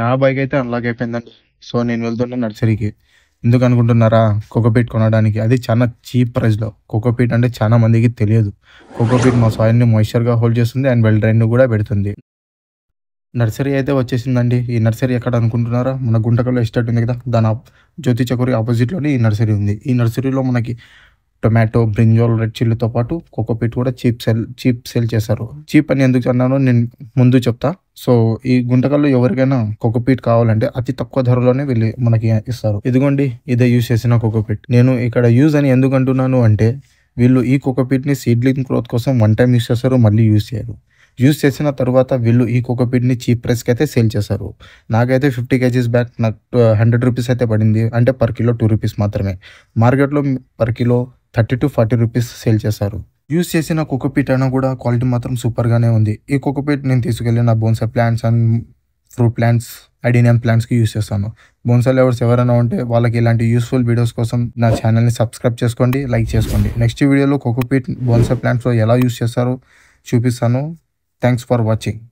నా బైక్ అయితే అన్లాక్ అయిపోయిందండి సో నేను వెళ్తున్నా నర్సరీకి ఎందుకు అనుకుంటున్నారా కోకోపీట్ కొనడానికి అది చాలా చీప్ ప్రైస్లో కోకోపీట్ అంటే చాలా మందికి తెలియదు కోకోపీట్ మా సాయిల్ని మాయిశ్చర్గా హోల్డ్ చేస్తుంది అండ్ వెల్ డ్రైన్ కూడా పెడుతుంది నర్సరీ అయితే వచ్చేసిందండి ఈ నర్సరీ ఎక్కడ అనుకుంటున్నారా మన గుంటకల్లో ఎస్టేట్ ఉంది కదా దాని జ్యోతి చకూరి ఆపోజిట్లోనే ఈ నర్సరీ ఉంది ఈ నర్సరీలో మనకి టొమాటో బ్రింజోల్ రెడ్ చిల్లీతో పాటు కోకోపీట్ కూడా చీప్ సెల్ చీప్ సేల్ చేశారు చీప్ అని ఎందుకు అన్నానో నేను ముందు చెప్తా సో ఈ గుంటకల్లో ఎవరికైనా కోకోపీట్ కావాలంటే అతి తక్కువ ధరలోనే వెళ్ళి మనకి ఇస్తారు ఇదిగోండి ఇదే యూజ్ చేసిన కోకోపీట్ నేను ఇక్కడ యూజ్ అని ఎందుకు అంటున్నాను అంటే వీళ్ళు ఈ కోకోపీట్ని సీడ్లింగ్ గ్రోత్ కోసం వన్ టైం యూజ్ చేస్తారు మళ్ళీ యూజ్ చేయరు యూజ్ చేసిన తర్వాత వీళ్ళు ఈ ని చీప్ ప్రైస్కి అయితే సేల్ చేశారు నాకైతే ఫిఫ్టీ కేజీస్ బ్యాక్ నాకు హండ్రెడ్ రూపీస్ అయితే పడింది అంటే పర్ కిలో టూ రూపీస్ మాత్రమే మార్కెట్లో per kilo thirty to forty rupees sale చేశారు యూస్ చేసిన కోకోపీట్ అయినా కూడా క్వాలిటీ మాత్రం సూపర్గానే ఉంది ఈ కోకోపీట్ నేను తీసుకెళ్ళి నా bonsai plants and fruit plants adenium ప్లాంట్స్కి యూస్ చేస్తాను బోన్సా లెవర్స్ ఎవరైనా ఉంటే వాళ్ళకి ఇలాంటి యూస్ఫుల్ వీడియోస్ కోసం నా ఛానల్ని సబ్స్క్రైబ్ చేసుకోండి లైక్ చేసుకోండి నెక్స్ట్ వీడియోలో కోకోపీట్ బోన్సా ప్లాంట్స్లో ఎలా యూస్ చేస్తారో చూపిస్తాను థ్యాంక్స్ ఫర్ వాచింగ్